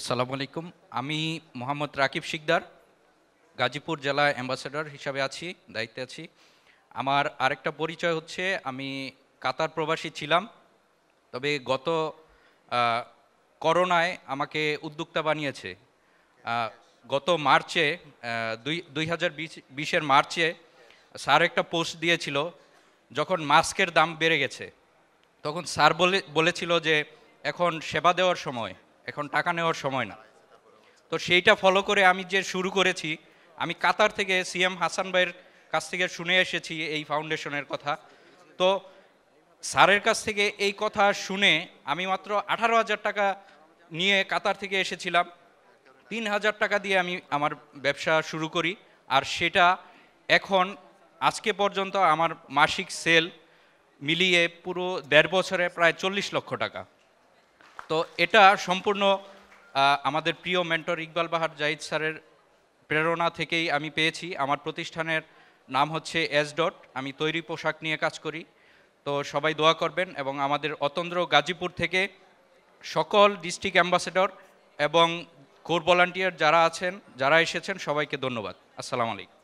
আসসালামু আলাইকুম আমি মোহাম্মদ রাকিব শিকদার গাজীপুর জেলা অ্যাম্বাসেডর হিসাবে আছি দায়িত্বে আছি আমার আরেকটা পরিচয় হচ্ছে আমি কাতার প্রবাসী ছিলাম তবে গত করোনায় আমাকে উদ্যোক্তা বানিয়েছে গত মার্চে দুই দুই হাজার বিশের মার্চে স্যার একটা পোস্ট দিয়েছিল যখন মাস্কের দাম বেড়ে গেছে তখন স্যার বলে বলেছিল যে এখন সেবা দেওয়ার সময় এখন টাকা নেওয়ার সময় না তো সেইটা ফলো করে আমি যে শুরু করেছি আমি কাতার থেকে সিএম হাসান ভাইয়ের কাছ থেকে শুনে এসেছি এই ফাউন্ডেশনের কথা তো স্যারের কাছ থেকে এই কথা শুনে আমি মাত্র আঠারো হাজার টাকা নিয়ে কাতার থেকে এসেছিলাম তিন হাজার টাকা দিয়ে আমি আমার ব্যবসা শুরু করি আর সেটা এখন আজকে পর্যন্ত আমার মাসিক সেল মিলিয়ে পুরো দেড় বছরে প্রায় চল্লিশ লক্ষ টাকা তো এটা সম্পূর্ণ আমাদের প্রিয় মেন্টর ইকবাল বাহার জাহিদ স্যারের প্রেরণা থেকেই আমি পেয়েছি আমার প্রতিষ্ঠানের নাম হচ্ছে এস ডট আমি তৈরি পোশাক নিয়ে কাজ করি তো সবাই দোয়া করবেন এবং আমাদের অতন্দ্র গাজীপুর থেকে সকল ডিস্ট্রিক্ট অ্যাম্বাসেডর এবং কোর ভলান্টিয়ার যারা আছেন যারা এসেছেন সবাইকে ধন্যবাদ আসসালামু আলাইকুম